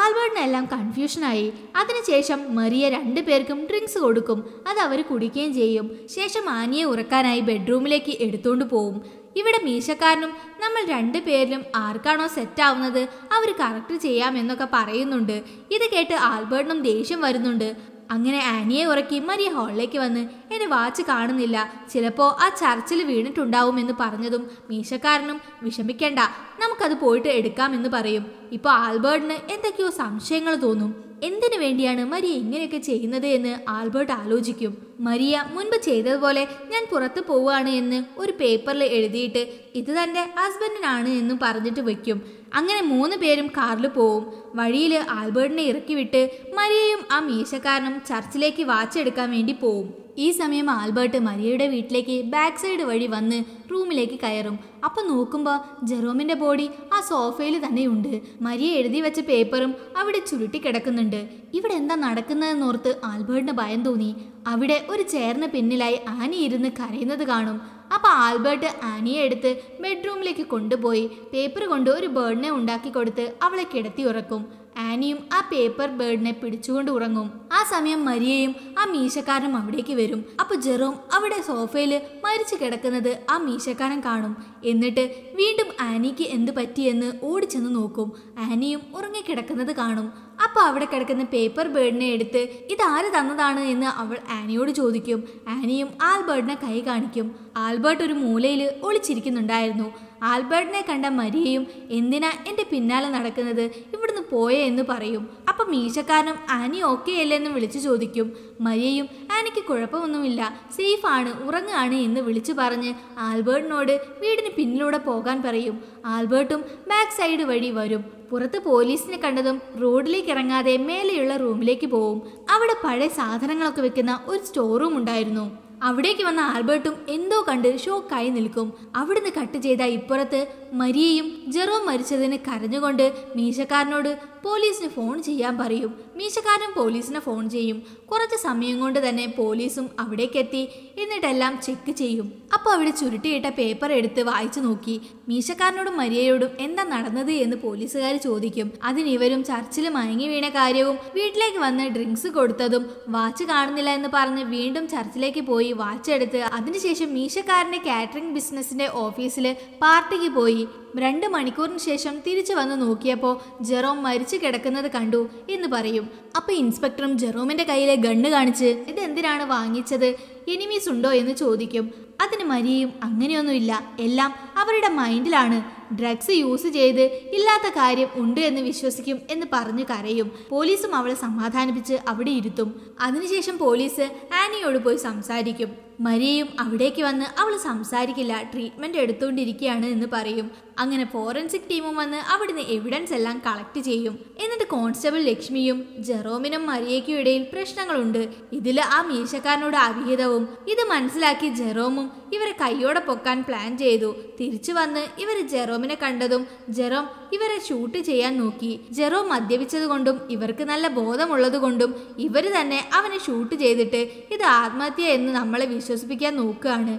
ആൽബർട്ടിനെല്ലാം കൺഫ്യൂഷനായി അതിനുശേഷം മറിയ രണ്ടു പേർക്കും ഡ്രിങ്ക്സ് കൊടുക്കും അത് അവർ കുടിക്കുകയും ചെയ്യും ശേഷം ആനിയെ ഉറക്കാനായി ബെഡ്റൂമിലേക്ക് എടുത്തുകൊണ്ട് പോവും ഇവിടെ മീശക്കാരനും നമ്മൾ രണ്ടു പേരിലും ആർക്കാണോ സെറ്റാവുന്നത് അവർ കറക്റ്റ് ചെയ്യാമെന്നൊക്കെ പറയുന്നുണ്ട് ഇത് കേട്ട് ആൽബർട്ടിനും ദേഷ്യം വരുന്നുണ്ട് അങ്ങനെ ആനിയെ ഉറക്കി മരിയ ഹാളിലേക്ക് വന്ന് എന്നെ വാച്ച് കാണുന്നില്ല ചിലപ്പോൾ ആ ചർച്ചിൽ വീണിട്ടുണ്ടാവും എന്ന് പറഞ്ഞതും മീശക്കാരനും വിഷമിക്കേണ്ട നമുക്കത് പോയിട്ട് എടുക്കാമെന്ന് പറയും ഇപ്പോൾ ആൽബർട്ടിന് എന്തൊക്കെയോ സംശയങ്ങൾ തോന്നും എന്തിനു വേണ്ടിയാണ് മരിയ ഇങ്ങനെയൊക്കെ ചെയ്യുന്നത് എന്ന് ആൽബർട്ട് ആലോചിക്കും മരിയ മുൻപ് ചെയ്തതുപോലെ ഞാൻ പുറത്തു പോവുകയാണ് എന്ന് ഒരു പേപ്പറിൽ എഴുതിയിട്ട് ഇത് തൻ്റെ ഹസ്ബൻഡിനാണ് എന്നും പറഞ്ഞിട്ട് വയ്ക്കും അങ്ങനെ മൂന്ന് പേരും കാറിൽ പോവും വഴിയിൽ ആൽബർട്ടിനെ ഇറക്കി വിട്ട് മരിയയും ആ മീശക്കാരനും ചർച്ചിലേക്ക് വാച്ച് എടുക്കാൻ വേണ്ടി പോവും ഈ സമയം ആൽബർട്ട് മരിയയുടെ വീട്ടിലേക്ക് ബാക്ക് സൈഡ് വഴി വന്ന് റൂമിലേക്ക് കയറും അപ്പം നോക്കുമ്പോൾ ജെറോമിൻ്റെ ബോഡി ആ സോഫയിൽ തന്നെയുണ്ട് മരിയ എഴുതി വെച്ച പേപ്പറും അവിടെ ചുരുട്ടി കിടക്കുന്നുണ്ട് ഇവിടെ എന്താ നടക്കുന്നതെന്ന് ഓർത്ത് ആൽബർട്ടിന് ഭയം തോന്നി അവിടെ ഒരു ചേറിന് പിന്നിലായി ആനി ഇരുന്ന് കരയുന്നത് കാണും അപ്പോൾ ആൽബർട്ട് ആനിയെ എടുത്ത് ബെഡ്റൂമിലേക്ക് കൊണ്ടുപോയി പേപ്പർ കൊണ്ട് ഒരു ബേർഡിനെ ഉണ്ടാക്കി കൊടുത്ത് അവളെ കിടത്തി ഉറക്കും ആനിയും ആ പേപ്പർ ബേർഡിനെ പിടിച്ചുകൊണ്ട് ഉറങ്ങും ആ സമയം മരിയയും ആ മീശക്കാരനും അവിടേക്ക് വരും അപ്പൊ ജെറോം അവിടെ സോഫയിൽ മരിച്ചു കിടക്കുന്നത് ആ മീശക്കാരൻ കാണും എന്നിട്ട് വീണ്ടും ആനിക്ക് എന്ത് പറ്റിയെന്ന് ഓടിച്ചെന്ന് നോക്കും ആനിയും ഉറങ്ങിക്കിടക്കുന്നത് കാണും അപ്പോൾ അവിടെ കിടക്കുന്ന പേപ്പർ ബേർഡിനെ എടുത്ത് ഇതാര് തന്നതാണ് എന്ന് അവൾ ആനിയോട് ചോദിക്കും ആനിയും ആൽബർട്ടിനെ കൈ കാണിക്കും ആൽബർട്ട് ഒരു മൂലയിൽ ഒളിച്ചിരിക്കുന്നുണ്ടായിരുന്നു ആൽബർട്ടിനെ കണ്ട മരിയയും എന്തിനാ എന്റെ പിന്നാലെ നടക്കുന്നത് ഇവിടെ പോയേ എന്ന് പറയും അപ്പം മീശക്കാരനും ആനി ഓക്കെ അല്ലെന്ന് വിളിച്ചു ചോദിക്കും മരിയയും ആനിക്ക് കുഴപ്പമൊന്നുമില്ല സേഫാണ് ഉറങ്ങാണ് എന്ന് വിളിച്ചു പറഞ്ഞ് ആൽബർട്ടിനോട് വീടിന് പിന്നിലൂടെ പോകാൻ പറയും ആൽബർട്ടും ബാക്ക് സൈഡ് വഴി വരും പുറത്ത് പോലീസിനെ കണ്ടതും റോഡിലേക്ക് ഇറങ്ങാതെ മേലെയുള്ള റൂമിലേക്ക് പോവും അവിടെ പഴയ സാധനങ്ങളൊക്കെ വെക്കുന്ന ഒരു സ്റ്റോർ റൂം ഉണ്ടായിരുന്നു അവിടേക്ക് വന്ന ആൽബർട്ടും എന്തോ കണ്ട് ഷോക്കായി നിൽക്കും അവിടുന്ന് കട്ട് ചെയ്ത ഇപ്പുറത്ത് മരിയയും ജെറോ മരിച്ചതിന് കരഞ്ഞുകൊണ്ട് മീശക്കാരനോട് പോലീസിന് ഫോൺ ചെയ്യാൻ പറയും മീശക്കാരൻ പോലീസിന് ഫോൺ ചെയ്യും കുറച്ച് സമയം കൊണ്ട് തന്നെ പോലീസും അവിടേക്കെത്തി എന്നിട്ടെല്ലാം ചെക്ക് ചെയ്യും അപ്പോൾ അവിടെ ചുരുട്ടിയിട്ട പേപ്പർ എടുത്ത് വായിച്ചു നോക്കി മീശക്കാരനോടും മരിയയോടും എന്താ നടന്നത് എന്ന് പോലീസുകാർ ചോദിക്കും അതിനിവരും ചർച്ചിൽ മയങ്ങി വീണ കാര്യവും വീട്ടിലേക്ക് വന്ന് ഡ്രിങ്ക്സ് കൊടുത്തതും വാച്ച് കാണുന്നില്ല എന്ന് പറഞ്ഞ് വീണ്ടും ചർച്ചിലേക്ക് പോയി വാച്ച് എടുത്ത് അതിനുശേഷം മീശക്കാരൻ്റെ കാറ്ററിംഗ് ബിസിനസിന്റെ ഓഫീസിൽ പാർട്ടിക്ക് പോയി രണ്ട് മണിക്കൂറിന് ശേഷം തിരിച്ചു വന്ന് നോക്കിയപ്പോൾ ജെറോം മരിച്ചു കിടക്കുന്നത് കണ്ടു എന്ന് പറയും അപ്പോൾ ഇൻസ്പെക്ടറും ജെറോമിന്റെ കയ്യിലെ ഗണ്ണ് കാണിച്ച് ഇതെന്തിനാണ് വാങ്ങിച്ചത് എനിമീസ് ഉണ്ടോ എന്ന് ചോദിക്കും അതിന് മരിയും അങ്ങനെയൊന്നുമില്ല എല്ലാം അവരുടെ മൈൻഡിലാണ് ഡ്രഗ്സ് യൂസ് ചെയ്ത് ഇല്ലാത്ത കാര്യം ഉണ്ട് എന്ന് വിശ്വസിക്കും എന്ന് പറഞ്ഞു കരയും പോലീസും അവളെ സമാധാനിപ്പിച്ച് അവിടെ ഇരുത്തും അതിനുശേഷം പോലീസ് ആനിയോട് പോയി സംസാരിക്കും മരിയയും അവിടേക്ക് വന്ന് അവൾ സംസാരിക്കില്ല ട്രീറ്റ്മെന്റ് എടുത്തുകൊണ്ടിരിക്കുകയാണ് എന്ന് പറയും അങ്ങനെ ഫോറൻസിക് ടീമും വന്ന് അവിടുന്ന് എവിഡൻസ് എല്ലാം കളക്ട് ചെയ്യും എന്നിട്ട് കോൺസ്റ്റബിൾ ലക്ഷ്മിയും ജെറോമിനും മരിയയ്ക്കും ഇടയിൽ പ്രശ്നങ്ങളുണ്ട് ഇതിൽ ആ മീശക്കാരനോട് അവിഹിതവും ഇത് മനസ്സിലാക്കി ജെറോമും ഇവരെ കൈയോടെ പൊക്കാൻ പ്ലാൻ ചെയ്തു തിരിച്ചു വന്ന് ഇവർ ജെറോമിനെ കണ്ടതും ജെറോം ഇവരെ ഷൂട്ട് ചെയ്യാൻ നോക്കി ജെറോം മദ്യപിച്ചതുകൊണ്ടും ഇവർക്ക് നല്ല ബോധമുള്ളതുകൊണ്ടും ഇവർ തന്നെ അവനെ ഷൂട്ട് ചെയ്തിട്ട് ഇത് ആത്മഹത്യ എന്ന് നമ്മളെ വിശ്വസിപ്പിക്കാൻ നോക്കുകയാണ്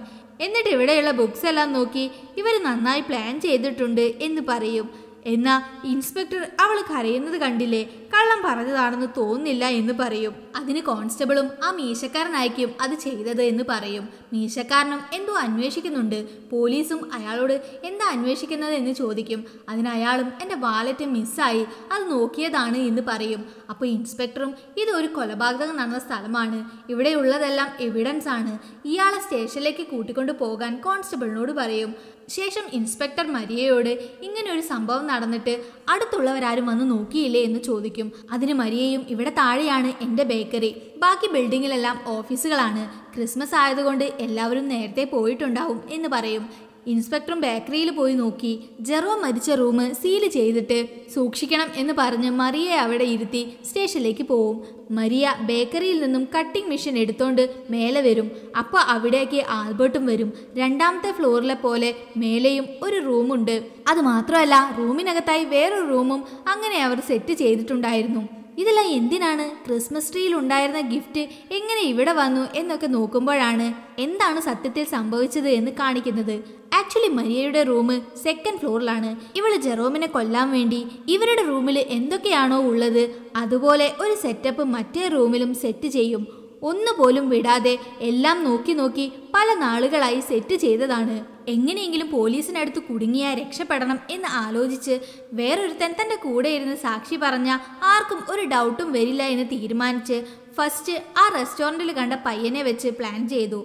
എന്നിട്ട് ഇവിടെയുള്ള ബുക്സ് എല്ലാം നോക്കി ഇവർ നന്നായി പ്ലാൻ ചെയ്തിട്ടുണ്ട് എന്ന് പറയും എന്നാ ഇൻസ്പെക്ടർ അവൾ കരയുന്നത് കണ്ടില്ലേ കള്ളം പറഞ്ഞതാണെന്ന് തോന്നില്ല എന്ന് പറയും അതിന് കോൺസ്റ്റബിളും ആ മീശക്കാരനായിരിക്കും അത് ചെയ്തത് എന്ന് പറയും മീശക്കാരനും എന്തോ അന്വേഷിക്കുന്നുണ്ട് പോലീസും അയാളോട് എന്താ അന്വേഷിക്കുന്നത് എന്ന് ചോദിക്കും അതിന് അയാളും എൻ്റെ വാലറ്റ് മിസ്സായി അത് നോക്കിയതാണ് എന്ന് പറയും അപ്പോൾ ഇൻസ്പെക്ടറും ഇതൊരു കൊലപാതകം നടന്ന സ്ഥലമാണ് ഇവിടെയുള്ളതെല്ലാം എവിഡൻസ് ആണ് ഇയാളെ സ്റ്റേഷനിലേക്ക് കൂട്ടിക്കൊണ്ടു പോകാൻ കോൺസ്റ്റബിളിനോട് പറയും ശേഷം ഇൻസ്പെക്ടർ മരിയയോട് ഇങ്ങനെ ഒരു സംഭവം നടന്നിട്ട് അടുത്തുള്ളവരാരും വന്ന് നോക്കിയില്ലേ എന്ന് ചോദിക്കും അതിന് മരിയയും ഇവിടെ താഴെയാണ് എൻ്റെ ബേക്കറി ബാക്കി ബിൽഡിങ്ങിലെല്ലാം ഓഫീസുകളാണ് ക്രിസ്മസ് ആയതുകൊണ്ട് എല്ലാവരും നേരത്തെ പോയിട്ടുണ്ടാവും എന്ന് പറയും ഇൻസ്പെക്ടറും ബേക്കറിയിൽ പോയി നോക്കി ജെറോ മരിച്ച റൂം സീൽ ചെയ്തിട്ട് സൂക്ഷിക്കണം എന്ന് പറഞ്ഞ് മറിയയെ അവിടെ ഇരുത്തി സ്റ്റേഷനിലേക്ക് പോവും മരിയ ബേക്കറിയിൽ നിന്നും കട്ടിംഗ് മെഷീൻ എടുത്തോണ്ട് മേലെ വരും അപ്പോൾ അവിടേക്ക് ആൽബർട്ടും വരും രണ്ടാമത്തെ ഫ്ലോറിലെ പോലെ മേലെയും ഒരു റൂമുണ്ട് അത് മാത്രമല്ല റൂമിനകത്തായി വേറൊരു റൂമും അങ്ങനെ അവർ സെറ്റ് ചെയ്തിട്ടുണ്ടായിരുന്നു ഇതെല്ലാം എന്തിനാണ് ക്രിസ്മസ് ട്രീയിൽ ഉണ്ടായിരുന്ന ഗിഫ്റ്റ് എങ്ങനെ ഇവിടെ വന്നു എന്നൊക്കെ നോക്കുമ്പോഴാണ് എന്താണ് സത്യത്തിൽ സംഭവിച്ചത് എന്ന് കാണിക്കുന്നത് ആക്ച്വലി മരിയയുടെ റൂം സെക്കൻഡ് ഫ്ലോറിലാണ് ഇവൾ ജെറോമിനെ കൊല്ലാൻ വേണ്ടി ഇവരുടെ റൂമിൽ എന്തൊക്കെയാണോ ഉള്ളത് അതുപോലെ ഒരു സെറ്റപ്പ് മറ്റേ റൂമിലും സെറ്റ് ചെയ്യും ഒന്നുപോലും വിടാതെ എല്ലാം നോക്കി നോക്കി പല നാളുകളായി സെറ്റ് ചെയ്തതാണ് എങ്ങനെയെങ്കിലും പോലീസിനടുത്ത് കുടുങ്ങിയാ രക്ഷപ്പെടണം എന്ന് ആലോചിച്ച് വേറൊരുത്തൻ തൻ്റെ കൂടെ ഇരുന്ന് സാക്ഷി പറഞ്ഞ ആർക്കും ഒരു ഡൗട്ടും വരില്ല എന്ന് തീരുമാനിച്ച് ഫസ്റ്റ് ആ റെസ്റ്റോറൻറ്റിൽ കണ്ട പയ്യനെ വെച്ച് പ്ലാൻ ചെയ്തു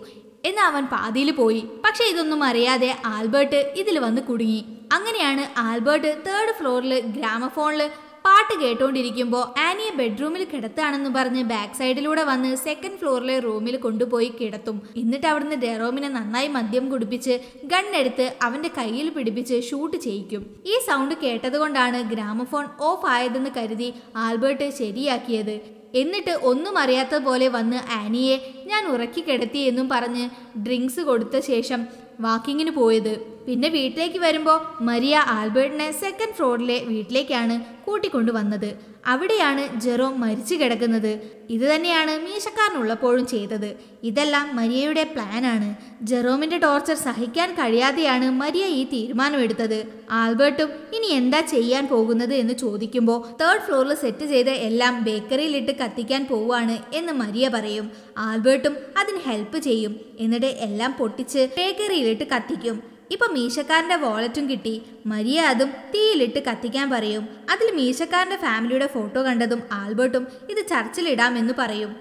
എന്ന് അവൻ പാതിയിൽ പോയി പക്ഷെ ഇതൊന്നും അറിയാതെ ആൽബർട്ട് ഇതിൽ വന്ന് കുടുങ്ങി അങ്ങനെയാണ് ആൽബർട്ട് തേർഡ് ഫ്ലോറിൽ ഗ്രാമഫോണിൽ പാട്ട് കേട്ടുകൊണ്ടിരിക്കുമ്പോൾ ആനിയെ ബെഡ്റൂമിൽ കിടത്താണെന്ന് പറഞ്ഞ് ബാക്ക് സൈഡിലൂടെ വന്ന് സെക്കൻഡ് ഫ്ലോറിലെ റൂമിൽ കൊണ്ടുപോയി കിടത്തും എന്നിട്ട് അവിടുന്ന് ഡെറോമിനെ നന്നായി മദ്യം കുടിപ്പിച്ച് ഗൺ എടുത്ത് അവന്റെ കയ്യിൽ പിടിപ്പിച്ച് ഷൂട്ട് ചെയ്യിക്കും ഈ സൗണ്ട് കേട്ടതുകൊണ്ടാണ് ഗ്രാമഫോൺ ഓഫ് ആയതെന്ന് കരുതി ആൽബർട്ട് ശരിയാക്കിയത് എന്നിട്ട് ഒന്നും അറിയാത്ത പോലെ വന്ന് ആനിയെ ഞാൻ ഉറക്കി കിടത്തി എന്നും പറഞ്ഞ് ഡ്രിങ്ക്സ് കൊടുത്ത ശേഷം വാക്കിങ്ങിന് പോയത് പിന്നെ വീട്ടിലേക്ക് വരുമ്പോൾ മരിയ ആൽബർട്ടിനെ സെക്കൻഡ് ഫ്ലോറിലെ വീട്ടിലേക്കാണ് കൂട്ടിക്കൊണ്ടുവന്നത് അവിടെയാണ് ജെറോം മരിച്ചു കിടക്കുന്നത് ഇത് തന്നെയാണ് മീശക്കാരനുള്ളപ്പോഴും ചെയ്തത് ഇതെല്ലാം മരിയയുടെ പ്ലാനാണ് ജെറോമിന്റെ ടോർച്ചർ സഹിക്കാൻ കഴിയാതെയാണ് മരിയ ഈ തീരുമാനമെടുത്തത് ആൽബർട്ടും ഇനി എന്താ ചെയ്യാൻ പോകുന്നത് എന്ന് ചോദിക്കുമ്പോൾ തേർഡ് ഫ്ലോറിൽ സെറ്റ് ചെയ്ത എല്ലാം ബേക്കറിയിലിട്ട് കത്തിക്കാൻ പോവുകയാണ് എന്ന് മരിയ പറയും ആൽബർട്ടും അതിന് ഹെൽപ്പ് ചെയ്യും എന്നിട്ട് എല്ലാം പൊട്ടിച്ച് ബേക്കറിയിലിട്ട് കത്തിക്കും ഇപ്പൊ മീശക്കാരൻ്റെ വാളറ്റും കിട്ടി മരിയ അതും തീയിലിട്ട് കത്തിക്കാൻ പറയും അതിൽ മീശക്കാരൻ്റെ ഫാമിലിയുടെ ഫോട്ടോ കണ്ടതും ആൽബർട്ടും ഇത് ചർച്ചിലിടാമെന്ന് പറയും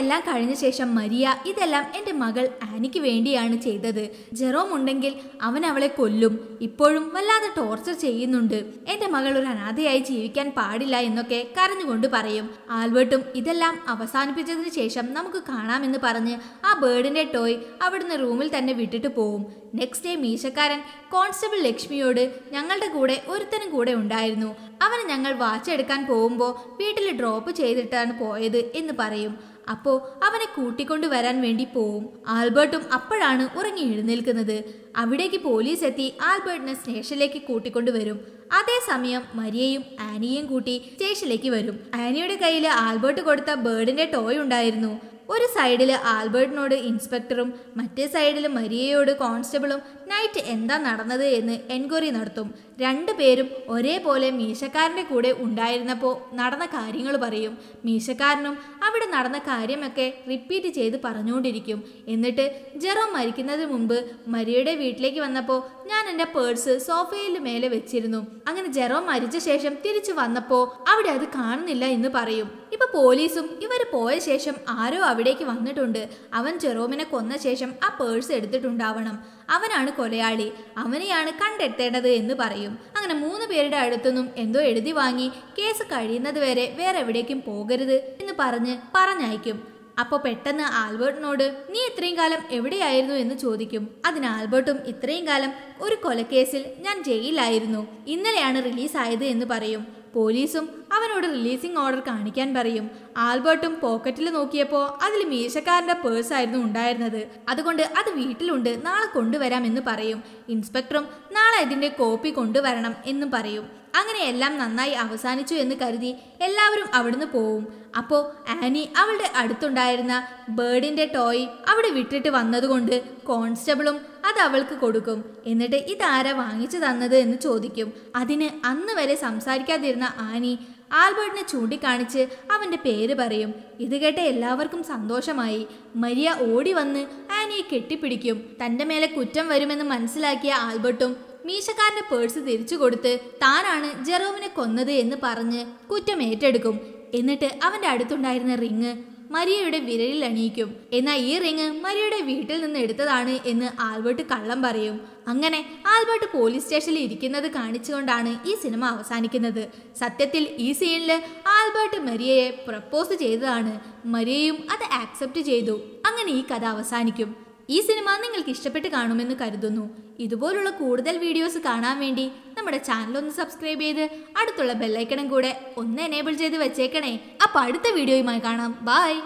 എല്ലാം കഴിഞ്ഞ ശേഷം മരിയ ഇതെല്ലാം എൻ്റെ മകൾ ആനിക്ക് വേണ്ടിയാണ് ചെയ്തത് ജെറോം ഉണ്ടെങ്കിൽ അവൻ അവളെ കൊല്ലും ഇപ്പോഴും വല്ലാതെ ടോർച്ചർ ചെയ്യുന്നുണ്ട് എൻ്റെ മകൾ ഒരു അനാഥയായി ജീവിക്കാൻ പാടില്ല എന്നൊക്കെ കരഞ്ഞുകൊണ്ട് പറയും ആൽബർട്ടും ഇതെല്ലാം അവസാനിപ്പിച്ചതിന് ശേഷം നമുക്ക് കാണാമെന്ന് പറഞ്ഞ് ആ ബേർഡിൻ്റെ ടോയ് അവിടുന്ന് റൂമിൽ തന്നെ വിട്ടിട്ട് പോവും നെക്സ്റ്റ് ഡേ മീശക്കാരൻ കോൺസ്റ്റബിൾ ലക്ഷ്മിയോട് ഞങ്ങളുടെ കൂടെ ഒരുത്തനും കൂടെ ഉണ്ടായിരുന്നു അവന് ഞങ്ങൾ വാച്ച് എടുക്കാൻ പോകുമ്പോൾ വീട്ടിൽ ഡ്രോപ്പ് ചെയ്തിട്ടാണ് പോയത് എന്ന് പറയും അപ്പോ അവനെ കൂട്ടിക്കൊണ്ടു വരാൻ വേണ്ടി പോവും ആൽബർട്ടും അപ്പോഴാണ് ഉറങ്ങി എഴുന്നേൽക്കുന്നത് അവിടേക്ക് പോലീസ് എത്തി ആൽബർട്ടിനെ സ്റ്റേഷനിലേക്ക് കൂട്ടിക്കൊണ്ടുവരും അതേസമയം മരിയയും ആനിയെയും കൂട്ടി സ്റ്റേഷനിലേക്ക് വരും ആനിയുടെ കയ്യിൽ ആൽബർട്ട് കൊടുത്ത ബേർഡിന്റെ ടോയ് ഉണ്ടായിരുന്നു ഒരു സൈഡിൽ ആൽബർട്ടിനോട് ഇൻസ്പെക്ടറും മറ്റേ സൈഡിൽ മരിയയോട് കോൺസ്റ്റബിളും നൈറ്റ് എന്താ നടന്നത് എന്ന് എൻക്വയറി നടത്തും രണ്ടുപേരും ഒരേപോലെ മീശക്കാരൻ്റെ കൂടെ ഉണ്ടായിരുന്നപ്പോൾ നടന്ന കാര്യങ്ങൾ പറയും മീശക്കാരനും അവിടെ നടന്ന കാര്യമൊക്കെ റിപ്പീറ്റ് ചെയ്ത് പറഞ്ഞുകൊണ്ടിരിക്കും എന്നിട്ട് ജെറോ മരിക്കുന്നതിന് മുമ്പ് മരിയയുടെ വീട്ടിലേക്ക് വന്നപ്പോൾ ഞാൻ എൻ്റെ പേഴ്സ് സോഫയിൽ മേലെ വെച്ചിരുന്നു അങ്ങനെ ജെറോ മരിച്ച ശേഷം തിരിച്ചു വന്നപ്പോൾ അവിടെ അത് കാണുന്നില്ല എന്ന് പറയും ഇപ്പൊ പോലീസും ഇവർ പോയ ശേഷം ആരോ അവിടേക്ക് വന്നിട്ടുണ്ട് അവൻ ജെറോമിനെ കൊന്ന ശേഷം ആ പേഴ്സ് എടുത്തിട്ടുണ്ടാവണം അവനാണ് കൊലയാളി അവനെയാണ് കണ്ടെത്തേണ്ടത് എന്ന് പറയും അങ്ങനെ മൂന്ന് പേരുടെ അടുത്തുനിന്നും എന്തോ എഴുതി വാങ്ങി കേസ് കഴിയുന്നത് വരെ വേറെ എവിടേക്കും പോകരുത് എന്ന് പറഞ്ഞ് പറഞ്ഞയക്കും അപ്പോൾ പെട്ടെന്ന് ആൽബർട്ടിനോട് നീ ഇത്രയും കാലം എവിടെയായിരുന്നു എന്ന് ചോദിക്കും അതിന് ആൽബർട്ടും ഇത്രയും കാലം ഒരു കൊലക്കേസിൽ ഞാൻ ജയിലിലായിരുന്നു ഇന്നലെയാണ് റിലീസായത് എന്ന് പറയും പോലീസും അവനോട് റിലീസിംഗ് ഓർഡർ കാണിക്കാൻ പറയും ആൽബർട്ടും പോക്കറ്റിൽ നോക്കിയപ്പോൾ അതിൽ മീശക്കാരന്റെ പേഴ്സ് ആയിരുന്നു ഉണ്ടായിരുന്നത് അതുകൊണ്ട് അത് വീട്ടിലുണ്ട് നാളെ കൊണ്ടുവരാം എന്ന് പറയും ഇൻസ്പെക്ടറും നാളെ അതിന്റെ കോപ്പി കൊണ്ടുവരണം എന്നും പറയും അങ്ങനെ എല്ലാം നന്നായി അവസാനിച്ചു എന്ന് കരുതി എല്ലാവരും അവിടുന്ന് പോവും അപ്പോൾ ആനി അവളുടെ അടുത്തുണ്ടായിരുന്ന ബേർഡിൻ്റെ ടോയ് അവിടെ വിട്ടിട്ട് വന്നതുകൊണ്ട് കോൺസ്റ്റബിളും അത് അവൾക്ക് കൊടുക്കും എന്നിട്ട് ഇതാരാ വാങ്ങിച്ചു തന്നത് എന്ന് ചോദിക്കും അതിന് അന്ന് വരെ സംസാരിക്കാതിരുന്ന ആനി ആൽബർട്ടിനെ ചൂണ്ടിക്കാണിച്ച് അവൻ്റെ പേര് പറയും ഇത് കേട്ട എല്ലാവർക്കും സന്തോഷമായി മരിയ ഓടി വന്ന് ആനിയെ കെട്ടിപ്പിടിക്കും തൻ്റെ മേലെ കുറ്റം വരുമെന്ന് മനസ്സിലാക്കിയ ആൽബർട്ടും മീശക്കാരൻ്റെ പേഴ്സ് തിരിച്ചു കൊടുത്ത് താനാണ് ജെറോമിനെ കൊന്നത് എന്ന് പറഞ്ഞ് കുറ്റം ഏറ്റെടുക്കും എന്നിട്ട് അവൻ്റെ അടുത്തുണ്ടായിരുന്ന റിങ് മരിയയുടെ വിരലിൽ അണിയിക്കും എന്നാൽ ഈ റിങ് മരിയയുടെ വീട്ടിൽ നിന്ന് എടുത്തതാണ് എന്ന് ആൽബർട്ട് കള്ളം പറയും അങ്ങനെ ആൽബർട്ട് പോലീസ് സ്റ്റേഷനിൽ ഇരിക്കുന്നത് കാണിച്ചുകൊണ്ടാണ് ഈ സിനിമ അവസാനിക്കുന്നത് സത്യത്തിൽ ഈ സീനിൽ ആൽബർട്ട് മരിയയെ പ്രപ്പോസ് ചെയ്തതാണ് മരിയയും അത് ആക്സെപ്റ്റ് ചെയ്തു അങ്ങനെ ഈ കഥ അവസാനിക്കും ഈ സിനിമ നിങ്ങൾക്ക് ഇഷ്ടപ്പെട്ട് കാണുമെന്ന് കരുതുന്നു ഇതുപോലുള്ള കൂടുതൽ വീഡിയോസ് കാണാൻ വേണ്ടി നമ്മുടെ ചാനൽ ഒന്ന് സബ്സ്ക്രൈബ് ചെയ്ത് അടുത്തുള്ള ബെല്ലൈക്കണം കൂടെ ഒന്ന് എനേബിൾ ചെയ്ത് വെച്ചേക്കണേ അപ്പോൾ അടുത്ത വീഡിയോയുമായി കാണാം ബായ്